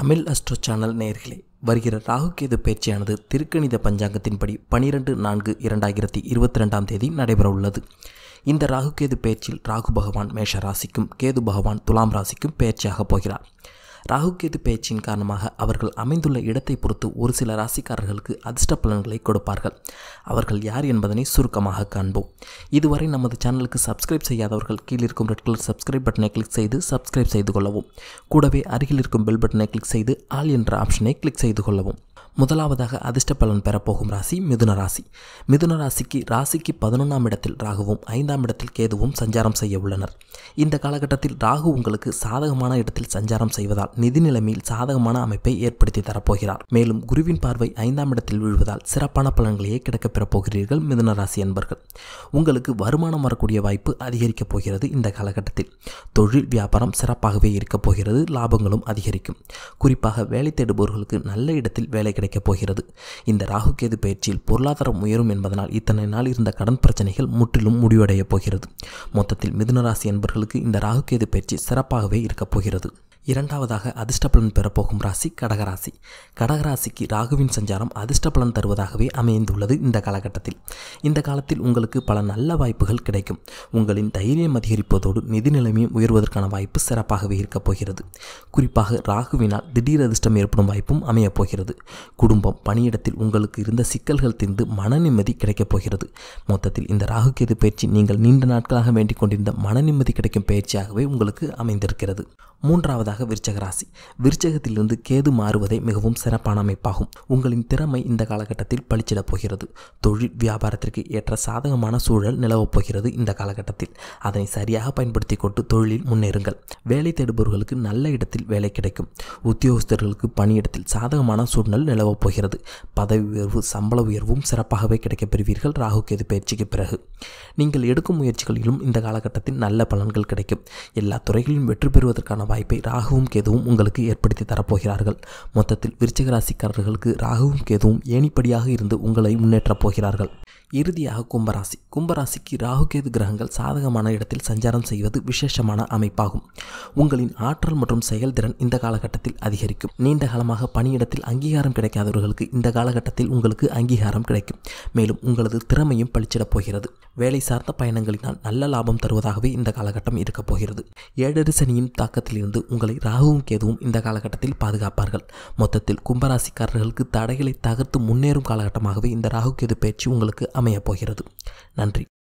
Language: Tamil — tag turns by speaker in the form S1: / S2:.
S1: தமிழ் அஸ்ட்ரோ சேனல் நேர்களே வருகிற ராகுகேது பயிற்சியானது திருக்கணித பஞ்சாங்கத்தின்படி பனிரெண்டு நான்கு இரண்டாயிரத்தி இருபத்தி ரெண்டாம் தேதி நடைபெற உள்ளது இந்த ராகுகேது பயிற்சியில் ராகு பகவான் மேஷ ராசிக்கும் கேது பகவான் துலாம் ராசிக்கும் பயிற்சியாக போகிறார் ராகுகேது பேச்சின் காரணமாக அவர்கள் அமைந்துள்ள இடத்தை பொறுத்து ஒரு சில ராசிக்காரர்களுக்கு அதிர்ஷ்ட பலன்களை கொடுப்பார்கள் அவர்கள் யார் என்பதனை சுருக்கமாக காண்போம் இதுவரை நமது சேனலுக்கு சப்ஸ்கிரைப் செய்யாதவர்கள் கீழே இருக்கும் ரெட் கலர் சப்ஸ்கிரைப் பட்டனை கிளிக் செய்து சப்ஸ்கிரைப் செய்து கொள்ளவும் கூடவே அருகில் இருக்கும் பெல் பட்டனை கிளிக் செய்து ஆல் என்ற ஆப்ஷனை கிளிக் செய்து கொள்ளவும் முதலாவதாக அதிர்ஷ்ட பலன் பெறப்போகும் ராசி மிதுன ராசி மிதுன ராசிக்கு ராசிக்கு பதினொன்றாம் இடத்தில் ராகுவும் ஐந்தாம் இடத்தில் கேதுவும் சஞ்சாரம் செய்ய உள்ளனர் இந்த காலகட்டத்தில் ராகு உங்களுக்கு சாதகமான இடத்தில் சஞ்சாரம் செய்வதால் நிதி நிலைமையில் சாதகமான அமைப்பை ஏற்படுத்தி தரப்போகிறார் மேலும் குருவின் பார்வை ஐந்தாம் இடத்தில் விழுவதால் சிறப்பான பலன்களையே கிடைக்கப் பெறப்போகிறீர்கள் மிதுன ராசி என்பர்கள் உங்களுக்கு வருமானம் வரக்கூடிய வாய்ப்பு அதிகரிக்கப் போகிறது இந்த காலகட்டத்தில் தொழில் வியாபாரம் சிறப்பாகவே இருக்கப் போகிறது லாபங்களும் அதிகரிக்கும் குறிப்பாக வேலை தேடுபவர்களுக்கு நல்ல இடத்தில் வேலை கிடைக்கப் போகிறது இந்த ராகு கேது பயிற்சியில் பொருளாதாரம் உயரும் என்பதனால் இத்தனை நாள் இருந்த கடன் பிரச்சனைகள் முற்றிலும் முடிவடையப் போகிறது மொத்தத்தில் மிதுனராசி என்பவர்களுக்கு இந்த ராகு கேது பயிற்சி சிறப்பாகவே இருக்கப் போகிறது இரண்டாவதாக அதிர்ஷ்டபலன் பெறப்போகும் ராசி கடகராசி கடகராசிக்கு ராகுவின் சஞ்சாரம் அதிர்ஷ்டபலன் தருவதாகவே அமைந்துள்ளது இந்த காலகட்டத்தில் இந்த காலத்தில் உங்களுக்கு பல நல்ல வாய்ப்புகள் கிடைக்கும் உங்களின் தைரியம் அதிகரிப்பதோடு நிதி நிலைமையும் உயர்வதற்கான வாய்ப்பு சிறப்பாகவே இருக்கப் போகிறது குறிப்பாக ராகுவினால் திடீர் அதிர்ஷ்டம் ஏற்படும் வாய்ப்பும் அமையப் போகிறது குடும்பம் பணியிடத்தில் உங்களுக்கு இருந்த சிக்கல்கள் தீர்ந்து மன நிம்மதி கிடைக்கப் போகிறது மொத்தத்தில் இந்த கேது பயிற்சி நீங்கள் நீண்ட நாட்களாக வேண்டிக் கொண்டிருந்த மன நிம்மதி கிடைக்கும் பயிற்சியாகவே உங்களுக்கு அமைந்திருக்கிறது மூன்றாவது இருப்பதாக விருச்சக ராசி விருச்சகத்திலிருந்து கேது மாறுவதே மிகவும் சிறப்பான அமைப்பாகும் உங்களின் திறமை இந்த காலகட்டத்தில் பளிச்சிடப் போகிறது தொழில் வியாபாரத்திற்கு ஏற்ற சாதகமான சூழல் நிலவப் போகிறது இந்த காலகட்டத்தில் அதனை சரியாக பயன்படுத்தி கொண்டு தொழிலில் முன்னேறுங்கள் வேலை தேடுபவர்களுக்கு நல்ல இடத்தில் வேலை கிடைக்கும் உத்தியோகஸ்தர்களுக்கு பணியிடத்தில் சாதகமான சூழ்நிலை நிலவப் போகிறது பதவி உயர்வு சம்பள உயர்வும் சிறப்பாகவே கிடைக்கப் பெறுவீர்கள் ராகு கேது பயிற்சிக்கு பிறகு நீங்கள் எடுக்கும் முயற்சிகளிலும் இந்த காலகட்டத்தில் நல்ல பலன்கள் கிடைக்கும் எல்லா துறைகளிலும் வெற்றி பெறுவதற்கான வாய்ப்பை ராகு ராகுவும் கேதுவும் உங்களுக்கு ஏற்படுத்தி தரப்போகிறார்கள் மொத்தத்தில் விருச்சிக ராசிக்காரர்களுக்கு ராகுவும் கேதுவும் ஏணிப்படியாக இருந்து உங்களை முன்னேற்றப் போகிறார்கள் இறுதியாக கும்பராசி கும்பராசிக்கு ராகுகேது கிரகங்கள் சாதகமான இடத்தில் சஞ்சாரம் செய்வது விசேஷமான அமைப்பாகும் உங்களின் ஆற்றல் மற்றும் செயல்திறன் இந்த காலகட்டத்தில் அதிகரிக்கும் நீண்ட காலமாக பணியிடத்தில் அங்கீகாரம் கிடைக்காதவர்களுக்கு இந்த காலகட்டத்தில் உங்களுக்கு அங்கீகாரம் கிடைக்கும் மேலும் உங்களது திறமையும் பளிச்சிடப் போகிறது வேலை சார்ந்த பயணங்களினால் நல்ல லாபம் தருவதாகவே இந்த காலகட்டம் இருக்கப் போகிறது ஏழரை சனியின் தாக்கத்திலிருந்து உங்களை ராகுவும் கேதுவும் இந்த காலகட்டத்தில் பாதுகாப்பார்கள் மொத்தத்தில் கும்பராசிக்காரர்களுக்கு தடைகளை தகர்த்து முன்னேறும் காலகட்டமாகவே இந்த ராகு கேது பேச்சு உங்களுக்கு அமையப்போகிறது நன்றி